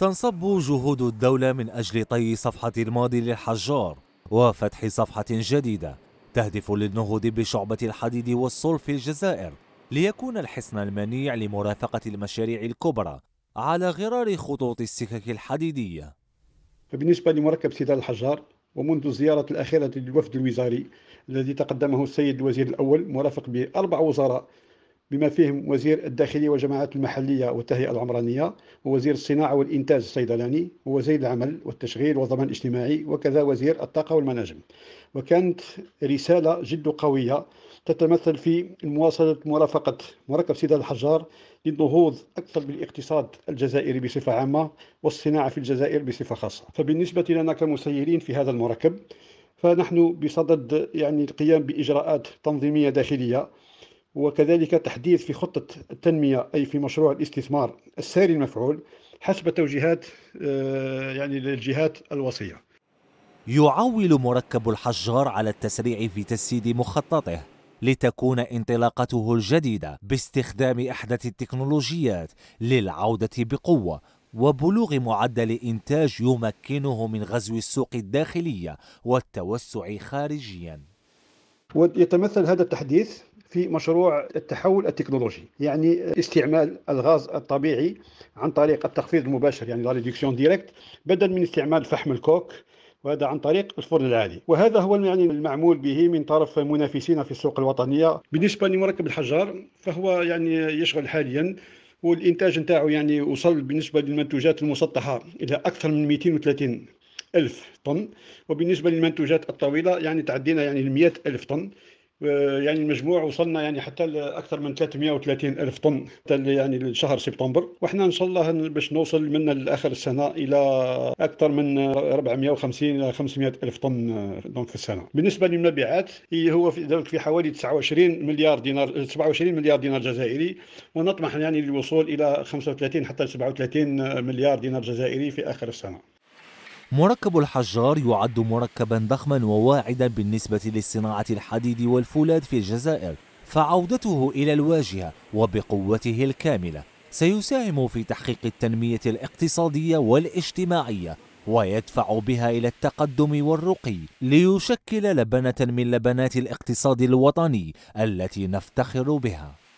تنصب جهود الدولة من أجل طي صفحة الماضي للحجار وفتح صفحة جديدة تهدف للنهوض بشعبة الحديد والصلب في الجزائر ليكون الحصن المنيع لمرافقة المشاريع الكبرى على غرار خطوط السكك الحديدية بالنسبة لمركب سدال الحجار ومنذ الزيارة الأخيرة للوفد الوزاري الذي تقدمه السيد الوزير الأول مرافق بأربع وزراء بما فيهم وزير الداخلية والجماعات المحلية والتهيئة العمرانية ووزير الصناعة والإنتاج الصيدلاني ووزير العمل والتشغيل والضمان الاجتماعي وكذا وزير الطاقة والمناجم وكانت رسالة جد قوية تتمثل في مواصلة مرافقة مركب سيدة الحجار للنهوض أكثر بالاقتصاد الجزائري بصفة عامة والصناعة في الجزائر بصفة خاصة فبالنسبة لنا كمسيرين في هذا المركب فنحن بصدد يعني القيام بإجراءات تنظيمية داخلية وكذلك تحديث في خطة التنمية أي في مشروع الاستثمار الساري المفعول حسب توجيهات آه، يعني للجهات الوصية يعول مركب الحجار على التسريع في تسديد مخططه لتكون انطلاقته الجديدة باستخدام أحدث التكنولوجيات للعودة بقوة وبلوغ معدل إنتاج يمكنه من غزو السوق الداخلية والتوسع خارجياً ويتمثل هذا التحديث في مشروع التحول التكنولوجي يعني استعمال الغاز الطبيعي عن طريق التخفيض المباشر يعني لا ريدكسيون ديريكت بدل من استعمال فحم الكوك وهذا عن طريق الفرن العادي وهذا هو يعني المعمول به من طرف منافسينا في السوق الوطنيه بالنسبه لمركب الحجار فهو يعني يشغل حاليا والانتاج نتاعو يعني وصل بالنسبه للمنتوجات المسطحه الى اكثر من 230 ألف طن وبالنسبة للمنتوجات الطويلة يعني تعدينا يعني المئة ألف طن يعني المجموع وصلنا يعني حتى لاكثر من 330 الف طن حتى يعني لشهر سبتمبر وحنا ان شاء الله باش نوصل من اخر السنه الى اكثر من 450 الى 500 الف طن دونك في السنه بالنسبه للمبيعات هو في دونك في حوالي 29 مليار دينار 27 مليار دينار جزائري ونطمح يعني للوصول الى 35 حتى 37 مليار دينار جزائري في اخر السنه مركب الحجار يعد مركبا ضخما وواعدا بالنسبة لصناعة الحديد والفولاذ في الجزائر فعودته إلى الواجهة وبقوته الكاملة سيساهم في تحقيق التنمية الاقتصادية والاجتماعية ويدفع بها إلى التقدم والرقي ليشكل لبنة من لبنات الاقتصاد الوطني التي نفتخر بها